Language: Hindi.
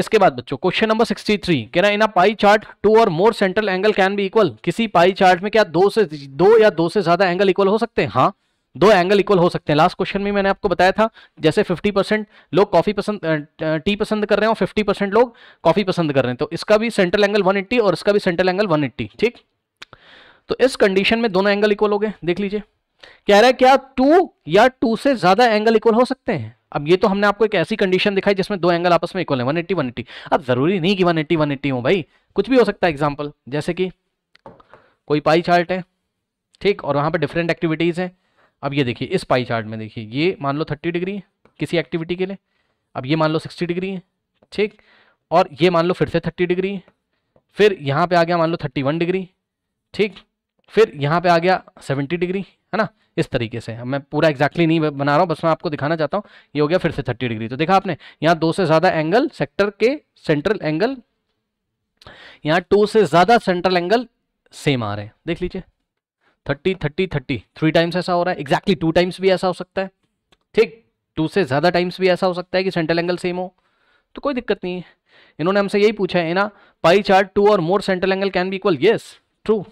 इसके बाद बच्चों क्वेश्चन नंबर 63 कह रहा है इन पाई chart two or more central angle can be equal किसी पाई चार्ट में क्या दो से दो या दो से ज्यादा एंगल इक्वल हो सकते हैं हाँ दो एंगल इक्वल हो सकते हैं लास्ट क्वेश्चन में मैंने आपको बताया था जैसे 50 परसेंट लोग कॉफी पसंद टी पसंद कर रहे हैं और 50 लोग कॉफी पसंद कर रहे हैं तो इसका भी सेंट्रल एंगल 180 और इसका भी सेंट्रल एंगल 180 ठीक तो इस कंडीशन में दोनों एंगल इक्वल हो गए देख लीजिए कह रहा है क्या टू या टू से ज्यादा एंगल इक्वल हो सकते हैं अब ये तो हमने आपको एक ऐसी कंडीशन दिखाई जिसमें दो एंगल आपस में इक्वल है 180 180 अब ज़रूरी नहीं कि 180 180 हो भाई कुछ भी हो सकता है एग्जाम्पल जैसे कि कोई पाई चार्ट है ठीक और वहाँ पर डिफरेंट एक्टिविटीज़ हैं अब ये देखिए इस पाई चार्ट में देखिए ये मान लो थर्टी डिग्री है किसी एक्टिविटी के लिए अब ये मान लो सिक्सटी डिग्री है ठीक और ये मान लो फिर से थर्टी डिग्री है फिर यहाँ पे आ गया मान लो थर्टी वन डिग्री ठीक फिर यहाँ पे आ गया सेवेंटी डिग्री है ना इस तरीके से मैं पूरा एग्जैक्टली exactly नहीं बना रहा हूँ बस मैं आपको दिखाना चाहता हूँ ये हो गया फिर से थर्टी डिग्री तो देखा आपने यहाँ दो से ज़्यादा एंगल सेक्टर के सेंट्रल एंगल यहाँ टू से ज़्यादा सेंट्रल एंगल सेम आ रहे हैं देख लीजिए thirty thirty thirty three times ऐसा हो रहा है एग्जैक्टली टू टाइम्स भी ऐसा हो सकता है ठीक टू से ज़्यादा टाइम्स भी ऐसा हो सकता है कि सेंट्रल एंगल सेम हो तो कोई दिक्कत नहीं है इन्होंने हमसे यही पूछा है ना पाई chart two or more central angle can be equal yes true